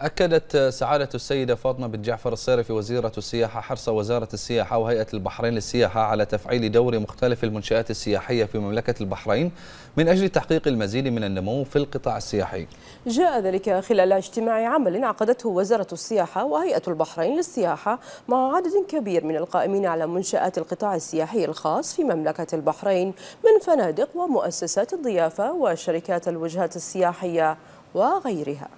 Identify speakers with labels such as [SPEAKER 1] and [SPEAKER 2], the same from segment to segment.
[SPEAKER 1] أكدت سعادة السيدة فاطمة بن جعفر الصيرفي وزيرة السياحة حرص وزارة السياحة وهيئة البحرين للسياحة على تفعيل دور مختلف المنشآت السياحية في مملكة البحرين من أجل تحقيق المزيد من النمو في القطاع السياحي
[SPEAKER 2] جاء ذلك خلال اجتماع عمل عقدته وزارة السياحة وهيئة البحرين للسياحة مع عدد كبير من القائمين على منشآت القطاع السياحي الخاص في مملكة البحرين من فنادق ومؤسسات الضيافة وشركات الوجهات السياحية وغيرها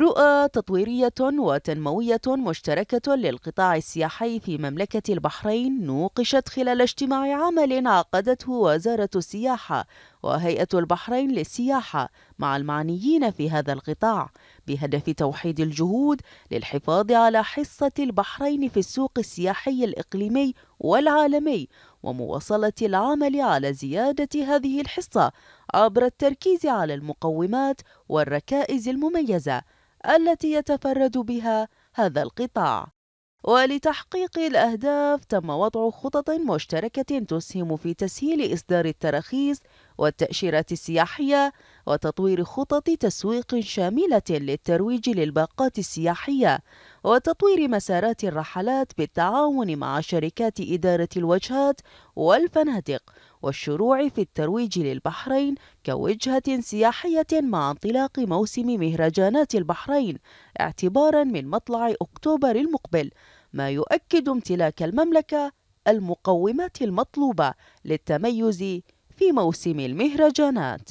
[SPEAKER 1] رؤى تطويرية وتنموية مشتركة للقطاع السياحي في مملكة البحرين نوقشت خلال اجتماع عمل عقدته وزارة السياحة وهيئة البحرين للسياحة مع المعنيين في هذا القطاع بهدف توحيد الجهود للحفاظ على حصة البحرين في السوق السياحي الإقليمي والعالمي ومواصلة العمل على زيادة هذه الحصة عبر التركيز على المقومات والركائز المميزة التي يتفرد بها هذا القطاع ولتحقيق الأهداف تم وضع خطط مشتركة تسهم في تسهيل إصدار التراخيص والتأشيرات السياحية وتطوير خطط تسويق شاملة للترويج للباقات السياحية وتطوير مسارات الرحلات بالتعاون مع شركات إدارة الوجهات والفنادق والشروع في الترويج للبحرين كوجهة سياحية مع انطلاق موسم مهرجانات البحرين اعتبارا من مطلع أكتوبر المقبل ما يؤكد امتلاك المملكة المقومات المطلوبة للتميز في موسم المهرجانات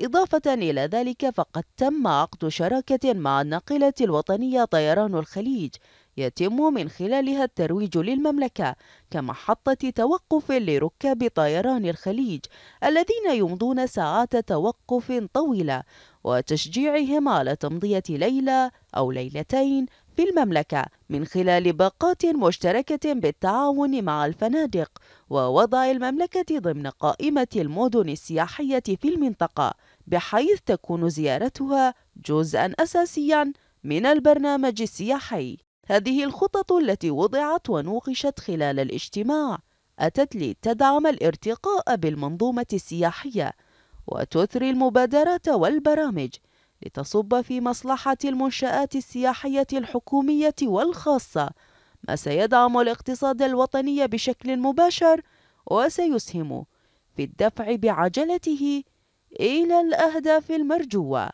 [SPEAKER 1] إضافة إلى ذلك فقد تم عقد شراكة مع الناقلة الوطنية طيران الخليج يتم من خلالها الترويج للمملكة كمحطة توقف لركاب طيران الخليج الذين يمضون ساعات توقف طويلة وتشجيعهم على تمضية ليلة أو ليلتين في المملكة من خلال باقات مشتركة بالتعاون مع الفنادق ووضع المملكة ضمن قائمة المدن السياحية في المنطقة بحيث تكون زيارتها جزءا أساسيا من البرنامج السياحي هذه الخطط التي وضعت ونوقشت خلال الاجتماع أتت لتدعم الارتقاء بالمنظومة السياحية وتثري المبادرات والبرامج لتصب في مصلحة المنشآت السياحية الحكومية والخاصة ما سيدعم الاقتصاد الوطني بشكل مباشر وسيسهم في الدفع بعجلته إلى الأهداف المرجوة